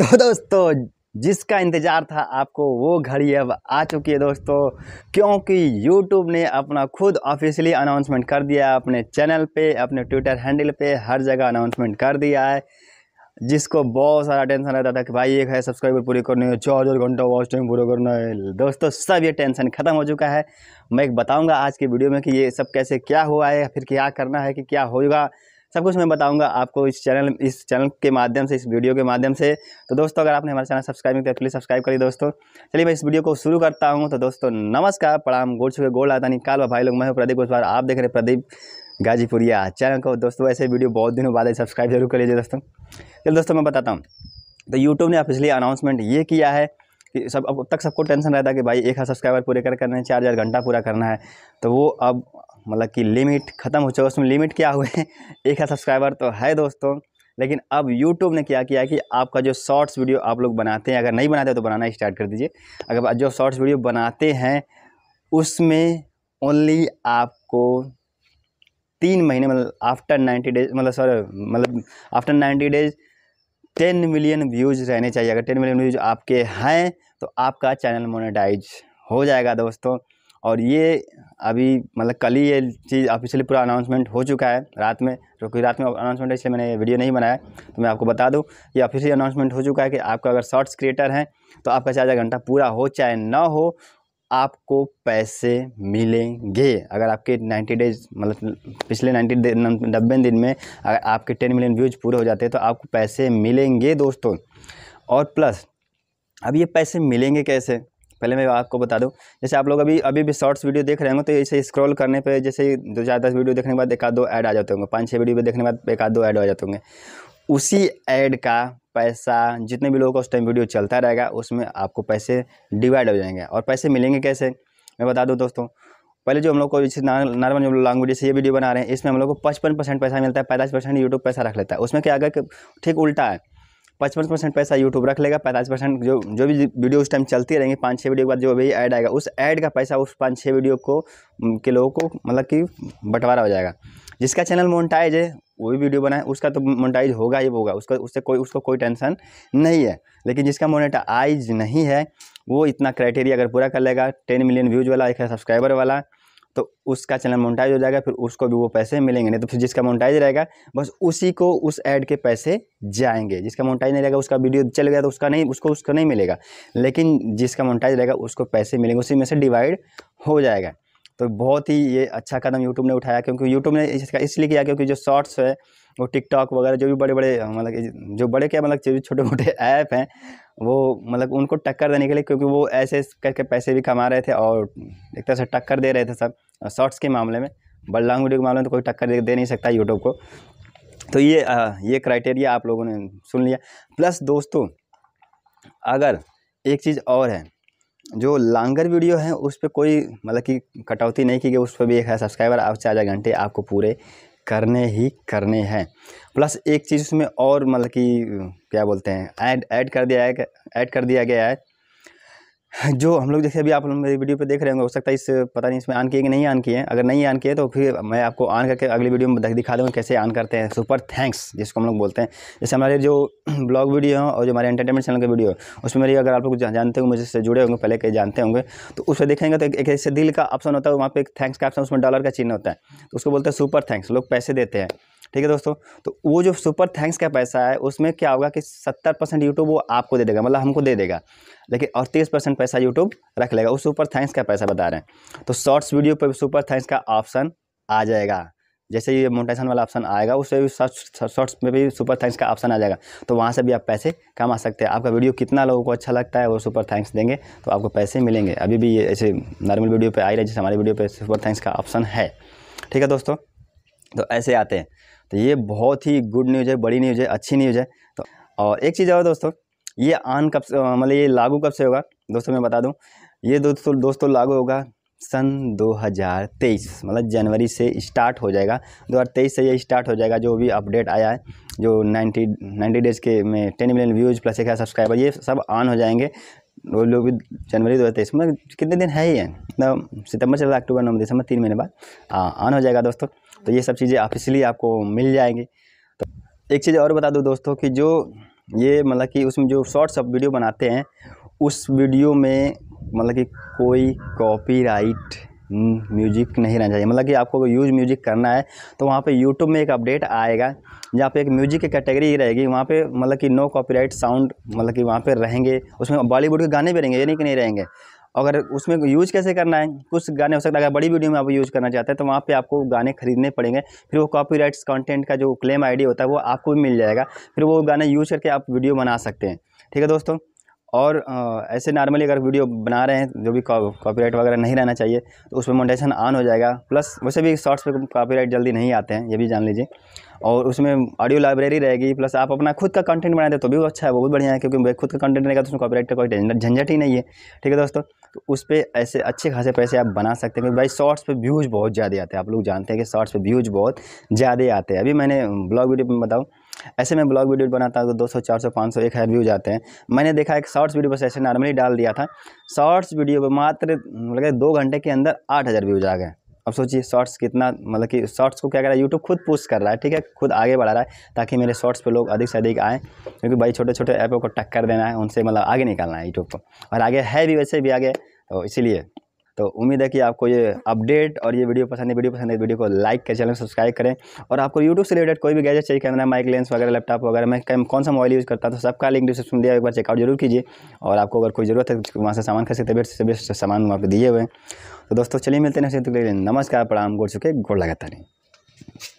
तो दोस्तों जिसका इंतज़ार था आपको वो घड़ी अब आ चुकी है दोस्तों क्योंकि YouTube ने अपना खुद ऑफिशियली अनाउंसमेंट कर दिया अपने चैनल पे अपने ट्विटर हैंडल पे हर जगह अनाउंसमेंट कर दिया है जिसको बहुत सारा टेंशन रहता था कि भाई एक है सब्सक्राइबर पूरी करनी है चार चार घंटा वॉच टाइम पूरा करना है दोस्तों सब ये टेंशन ख़त्म हो चुका है मैं एक बताऊँगा आज की वीडियो में कि ये सब कैसे क्या हुआ है फिर क्या करना है कि क्या होगा सब कुछ मैं बताऊँगा आपको इस चैनल इस चैनल के माध्यम से इस वीडियो के माध्यम से तो दोस्तों अगर आपने हमारा चैनल सब्सक्राइब नहीं किया प्लीज़ सब्सक्राइब करिए दोस्तों चलिए मैं इस वीडियो को शुरू करता हूँ तो दोस्तों नमस्कार प्रणाम गोल छुके गोल आता काल भाई लोग मैं हूँ प्रदीप बार आप देख रहे प्रदीप गाजीपुरिया चैनल को दोस्तों ऐसे वीडियो बहुत दिनों बाद सब्सक्राइब जरूर कर लीजिए दोस्तों चलिए दोस्तों मैं बताता हूँ तो यूट्यूब ने ऑफिसली अनाउंसमेंट ये किया है कि सब अब तक सबको टेंशन रहता है कि भाई एक हज़ार सब्सक्राइबर पूरे कर करना है चार हज़ार घंटा पूरा करना है तो वो अब मतलब कि लिमिट ख़त्म हो चुका उसमें लिमिट क्या हुए एक है सब्सक्राइबर तो है दोस्तों लेकिन अब YouTube ने क्या किया कि आपका जो शॉर्ट्स वीडियो आप लोग बनाते हैं अगर नहीं बनाते तो बनाना स्टार्ट कर दीजिए अगर जो शॉर्ट्स वीडियो बनाते हैं उसमें ओनली आपको तीन महीने मतलब आफ्टर नाइन्टी डेज मतलब सॉरी मतलब after ninety days ten million views रहने चाहिए अगर टेन मिलियन व्यूज़ आपके हैं तो आपका चैनल मोनेटाइज हो जाएगा दोस्तों और ये अभी मतलब कल ही ये चीज़ ऑफिशियली पूरा अनाउंसमेंट हो चुका है रात में क्योंकि रात में अनाउंसमेंट है इसलिए मैंने ये वीडियो नहीं बनाया तो मैं आपको बता दूँ ये ऑफिशियली अनाउंसमेंट हो चुका है कि आपका अगर शॉर्ट्स क्रिएटर हैं तो आपका चार घंटा पूरा हो चाहे ना हो आपको पैसे मिलेंगे अगर आपके नाइन्टी डेज मतलब पिछले नाइन्टी नब्बे दिन में अगर आपके टेन मिलियन व्यूज पूरे हो जाते हैं तो आपको पैसे मिलेंगे दोस्तों और प्लस अब ये पैसे मिलेंगे कैसे पहले मैं आपको बता दूँ जैसे आप लोग अभी अभी भी शॉर्ट्स वीडियो देख रहे होंगे तो इसे स्क्रॉल करने पर जैसे दो चार दस वीडियो देखने के बाद एक आध दो ऐड आ जाते होंगे पाँच छः वीडियो देखने के बाद एक आध दो ऐड आ जाते होंगे उसी ऐड का पैसा जितने भी लोगों का उस टाइम वीडियो चलता रहेगा उसमें आपको पैसे डिवाइड हो जाएंगे और पैसे मिलेंगे कैसे मैं बता दूँ दोस्तों पहले जो हम लोग को जैसे नॉर्मल जो लॉन्ग वीडियो से ये वीडियो बना रहे हैं इसमें हम लोग को पचपन परसेंट पैसा मिलता है पैंतालीस परसेंट यूट्यूब पैसा रख लेता है उसमें क्या आगे ठीक उल्टा है पचपन परसेंट पैसा यूट्यूब रख लेगा पैंतालीस परसेंट जो जो भी वीडियो उस टाइम चलती रहेंगे पाँच छः वीडियो के बाद जो भी ऐड आएगा उस ऐड का पैसा उस पाँच छः वीडियो को के लोगों को मतलब कि बंटवारा हो जाएगा जिसका चैनल मोनटाइज है वो भी वीडियो बनाए उसका तो मोनटाइज होगा ही होगा उसका उससे कोई उसको कोई टेंशन नहीं है लेकिन जिसका मोनेटाइज नहीं है वो इतना क्राइटेरिया अगर पूरा कर लेगा टेन मिलियन व्यूज़ वाला एक सब्सक्राइबर वाला तो उसका चैनल मोनटाइज हो जाएगा फिर उसको भी वो पैसे मिलेंगे नहीं तो फिर जिसका मोनटाइज रहेगा बस उसी को उस ऐड के पैसे जाएंगे जिसका मोनटाइज नहीं रहेगा उसका वीडियो चल गया तो उसका नहीं उसको उसको नहीं मिलेगा लेकिन जिसका मोनटाइज रहेगा उसको पैसे मिलेंगे उसी में से डिवाइड हो जाएगा तो बहुत ही ये अच्छा कदम यूट्यूब ने उठाया क्योंकि यूट्यूब ने इसका इसलिए किया क्योंकि जो शॉर्ट्स है वो टिकटॉक वगैरह जो भी बड़े बड़े मतलब जो बड़े क्या मतलब जो छोटे मोटे ऐप हैं वो मतलब उनको टक्कर देने के लिए क्योंकि वो ऐसे करके पैसे भी कमा रहे थे और एक तरह से टक्कर दे रहे थे सब शॉर्ट्स के मामले में बड़ लॉन्ग वीडियो के मामले में तो कोई टक्कर दे नहीं सकता यूट्यूब को तो ये आ, ये क्राइटेरिया आप लोगों ने सुन लिया प्लस दोस्तों अगर एक चीज़ और है जो लॉन्गर वीडियो है उस पर कोई मतलब कि कटौती नहीं की गई उस पर भी एक है सब्सक्राइबर आप चार चार घंटे आपको पूरे करने ही करने हैं प्लस एक चीज़ उसमें और मतलब कि क्या बोलते हैं ऐड ऐड कर दिया है ऐड कर दिया गया है जो हम लोग जैसे अभी आप लोग मेरी वीडियो पे देख रहे होंगे हो सकता है इस पता नहीं इसमें ऑन किए कि नहीं ऑन किए अगर नहीं ऑन किए तो फिर मैं आपको ऑन करके अगली वीडियो में दिखा दूँगा कैसे ऑन करते हैं सुपर थैंक्स जिसको हम लोग बोलते हैं जैसे हमारे जो ब्लॉग वीडियो हैं और जो हमारे एंटरटेनमेंट चैनल के वीडियो है उसमें मेरी अगर आप लोग जानते होंगे मुझसे जुड़े होंगे पहले कहीं जानते होंगे तो उसमें देखेंगे तो एक ऐसे दिल का ऑप्शन होता है वहाँ पर एक थैंक्स का ऑप्शन उसमें डॉलर का चिन्ह होता है तो उसको बोलते हैं सुपर थैंक्स लोग पैसे देते हैं ठीक है दोस्तों तो वो जो सुपर थैंक्स का पैसा है उसमें क्या होगा कि सत्तर परसेंट यूट्यूब वो आपको दे देगा मतलब हमको दे देगा लेकिन और तीस परसेंट पैसा यूट्यूब रख लेगा उस सुपर थैंक्स का पैसा बता रहे हैं तो शॉर्ट्स वीडियो पर सुपर थैंक्स का ऑप्शन आ जाएगा जैसे ये मोटेशन वाला ऑप्शन आएगा उससे भी शॉर्ट्स में भी सुपर थैंक्स का ऑप्शन आ जाएगा तो वहाँ से भी आप पैसे कमा सकते हैं आपका वीडियो कितना लोगों को अच्छा लगता है वो सुपर थैंक्स देंगे तो आपको पैसे मिलेंगे अभी भी ये ऐसे नॉर्मल वीडियो पे आ रहा है जैसे हमारे वीडियो पे सुपर थैंक्स का ऑप्शन है ठीक है दोस्तों तो ऐसे आते हैं तो ये बहुत ही गुड न्यूज़ है बड़ी न्यूज़ है अच्छी न्यूज़ है तो और एक चीज़ और दोस्तों ये आन कब से मतलब ये लागू कब से होगा दोस्तों मैं बता दूँ ये दोस्तों दोस्तों लागू होगा सन 2023 मतलब जनवरी से स्टार्ट हो जाएगा 2023 से ये स्टार्ट हो जाएगा जो भी अपडेट आया है जो 90 90 डेज़ के में 10 मिलियन व्यूज़ प्लस एक सब्सक्राइबर ये सब ऑन हो जाएंगे वो लोग भी जनवरी दो हज़ार तेईस में कितने दिन है ही है ना सितंबर चल रहा है अक्टूबर नवंबर दिसंबर तीन महीने बाद हाँ, ऑन हो जाएगा दोस्तों तो ये सब चीज़ें ऑफिशियली आपको मिल जाएंगी तो एक चीज़ और बता दूँ दोस्तों कि जो ये मतलब कि उसमें जो शॉर्ट्स आप वीडियो बनाते हैं उस वीडियो में मतलब कि कोई कॉपीराइट म्यूजिक नहीं रहना चाहिए मतलब कि आपको यूज़ म्यूजिक करना है तो वहाँ पे यूट्यूब में एक अपडेट आएगा जहाँ पे एक म्यूजिक की कैटेगरी रहेगी वहाँ पे मतलब कि नो कॉपीराइट साउंड मतलब कि वहाँ पे रहेंगे उसमें बॉलीवुड के गाने भी रहेंगे ये नहीं कि नहीं रहेंगे अगर उसमें यूज़ कैसे करना है कुछ गाने हो सकता है अगर बड़ी वीडियो में आप यूज़ करना चाहते हैं तो वहाँ पे आपको गाने खरीदने पड़ेंगे फिर वो कॉपीराइट्स कंटेंट का जो क्लेम आईडी होता है वो आपको भी मिल जाएगा फिर वो गाने यूज़ करके आप वीडियो बना सकते हैं ठीक है दोस्तों और ऐसे नॉर्मली अगर वीडियो बना रहे हैं जो भी कॉपीराइट वगैरह नहीं रहना चाहिए तो उसमें मोनेटाइजेशन ऑन हो जाएगा प्लस वैसे भी शॉर्ट्स पे कॉपीराइट जल्दी नहीं आते हैं ये भी जान लीजिए और उसमें ऑडियो लाइब्रेरी रहेगी प्लस आप अपना खुद का कंटेंट बनाते तो भी वो अच्छा है बहुत बढ़िया है क्योंकि खुद का कंटेंट रहेगा तो उसमें कॉपीराइट का कोई झंझट ही नहीं है ठीक है दोस्तों तो उस पर ऐसे अच्छे खासे पैसे आप बना सकते हैं क्योंकि भाई शॉर्ट्स पर व्यूज़ बहुत ज़्यादा आते हैं आप लोग जानते हैं कि शॉर्ट्स पर व्यूज़ बहुत ज़्यादा आते हैं अभी मैंने ब्लॉग वीडियो में बताऊँ ऐसे में ब्लॉग वीडियो बनाता हूँ तो 200 400 500 एक हज़ार व्यूज आते हैं मैंने देखा एक शॉर्ट्स वीडियो बस ऐसे नॉर्मली डाल दिया था शॉर्ट्स वीडियो पर मात्र मतलब दो घंटे के अंदर आठ हज़ार व्यूज आ गए अब सोचिए शॉर्ट्स कितना मतलब कि शॉर्ट्स को क्या कर रहा है यूट्यूब खुद पुश कर रहा है ठीक है खुद आगे बढ़ा रहा है ताकि मेरे शॉर्ट्स पे लोग अधिक से अधिक आएँ क्योंकि भाई छोटे छोटे ऐपों को टक्कर देना है उनसे मतलब आगे निकालना है यूट्यूब को और आगे है भी वैसे भी आगे तो इसीलिए तो उम्मीद है कि आपको ये अपडेट और ये वीडियो पसंद है वीडियो पसंद है तो वीडियो को लाइक करें चैनल सब्सक्राइब करें और आपको यूट्यूब से रिलेटेड कोई भी गैजेट चाहिए कैमरा माइक लेंस वगैरह लैपटॉप वगैरह मैं कौन सा मोबाइल यूज़ करता तो सबका लिंक डिस्क्रिप्शन दिया एक बार चेकआउट जरूर कीजिए और आपको अगर कोई ज़रूरत है तो वहाँ से सामान खरीद सकते बेस्ट से बेस्ट सामान वहाँ पर दिए हुए हैं तो दोस्तों चलिए मिलते हैं नमस्कार प्रणाम गोड़ चुके गोड़ लगातार